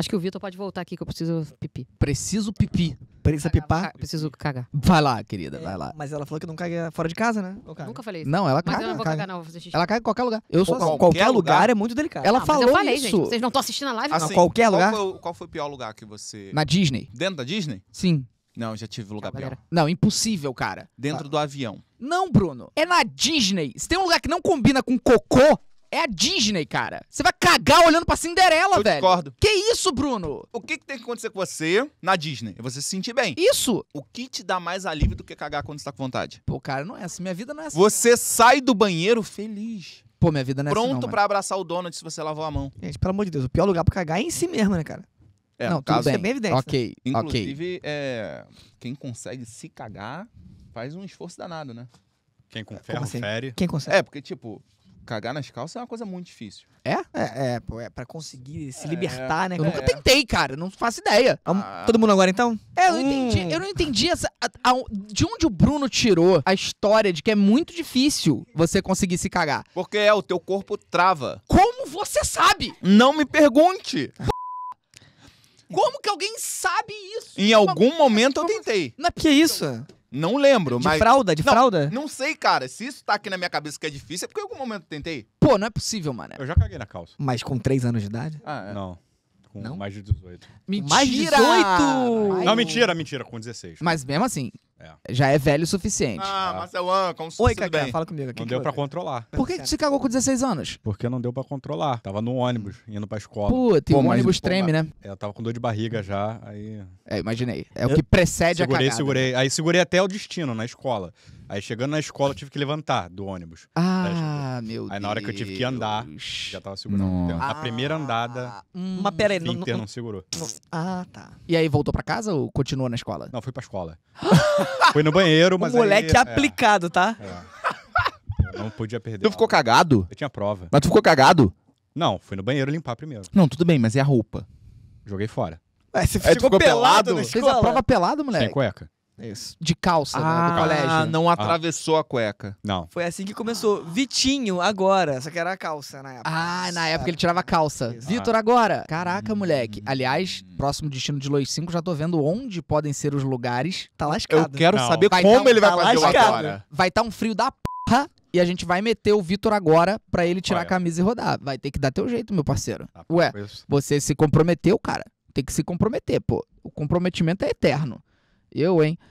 Acho que o Vitor pode voltar aqui que eu preciso pipi. Preciso pipi. Precisa pipar? Preciso cagar. Vai lá, querida, vai lá. É, mas ela falou que não caga fora de casa, né? Ou Nunca falei isso. Não, ela Mas caga. eu não vou caga. cagar, não. Vou fazer xixi. Ela caga em qualquer lugar. Eu sou assim. Qualquer, lugar, lugar. é muito delicado. Ela Ah, mas falou eu falei, gente. isso Vocês não estão assistindo a live? Assim, não? qualquer qual lugar? Foi, qual foi o pior lugar que você. na Disney. Dentro da Disney? Sim. Não, já tive lugar Tchau, pior. Não, impossível, cara. Dentro tá. do avião. Não, Bruno. É na Disney. Se tem um lugar que não combina com cocô, é a Disney, cara. Você vai cagar olhando pra Cinderela, eu velho. discordo. Que isso, Bruno? O que, que tem que acontecer com você na Disney? É você se sentir bem. Isso. O que te dá mais alívio do que cagar quando você tá com vontade? Pô, cara, não é assim. Minha vida não é assim. Você sai do banheiro feliz. Pô, minha vida não é assim. Pronto pra abraçar o Donald se você lavou a mão. Gente, pelo amor de Deus, o pior lugar pra cagar é em si mesmo, né, cara? É, não, tudo bem. É bem evidente. Ok, ok. Inclusive, é, quem consegue se cagar faz um esforço danado, né? Quem confere, assim? Quem consegue? É, porque, tipo, cagar nas calças é uma coisa muito difícil. É? É, é, pô, é pra conseguir se é, libertar, né? Eu nunca tentei, cara. Não faço ideia. Ah. Todo mundo agora, então? É, eu não hum. entendi. Eu não entendi essa. A, a, de onde o Bruno tirou a história de que é muito difícil você conseguir se cagar? Porque é, o teu corpo trava. Como você sabe? Não me pergunte! Como que alguém sabe isso? Em algum momento eu tentei. Não é que isso? Não lembro, de mas. De fralda? De não, fralda? Não sei, cara. Se isso tá aqui na minha cabeça que é difícil, é porque em algum momento eu tentei. Pô, não é possível, mano. Eu já caguei na calça. Mas com 3 anos de idade? Ah, é. Não. Com não? mais de 18. Mentira! Mais 18! Não, mentira, mentira, com 16. Mas mesmo assim. É. Já é velho o suficiente. Ah, é. Marcel com como se Oi, Cacá, bem. fala comigo aqui. Não deu pra controlar. Por que, que você cagou com 16 anos? Porque não deu pra controlar. Tava no ônibus, indo pra escola. Puta, o Pô, ônibus pô, treme, né? É, eu tava com dor de barriga já, aí... É, imaginei. É o que precede a segurei, cagada. segurei. Aí segurei até o destino, na escola. Aí chegando na escola, eu tive que levantar do ônibus. Ah, meu Deus. Aí na hora que eu tive que andar, Já tava segurando. A primeira andada, uma Mas pera não, não segurou. Ah, tá. E aí voltou pra casa ou continuou na escola? Não, fui pra escola. Foi no banheiro, mas. O moleque aí, é. aplicado, é. tá? É. não podia perder. Tu ficou cagado? Eu tinha prova. Mas tu ficou cagado? Não, fui no banheiro limpar primeiro. Não, tudo bem, mas e a roupa? Joguei fora. Ué, você é, ficou, ficou pelado, pelado? Fez a prova pelado, moleque. Sem cueca. Isso. De calça, ah, né, do ah, colégio. não ah. atravessou ah. a cueca. Não. Foi assim que começou. Vitinho, agora. Só que era a calça na época. Ah, na época ele é. tirava a calça. Isso. Vitor, agora. Caraca, hum. moleque. Aliás, próximo destino de Lois 5, já tô vendo onde podem ser os lugares. Tá lascado. Eu quero não. saber vai como tá, ele vai tá fazer lascado. agora. Vai estar tá um frio da porra e a gente vai meter o Vitor agora para ele tirar a camisa e rodar. Vai ter que dar teu jeito, meu parceiro. Ah, Ué, isso. você se comprometeu, cara. Tem que se comprometer, pô. O comprometimento é eterno. Eu, hein?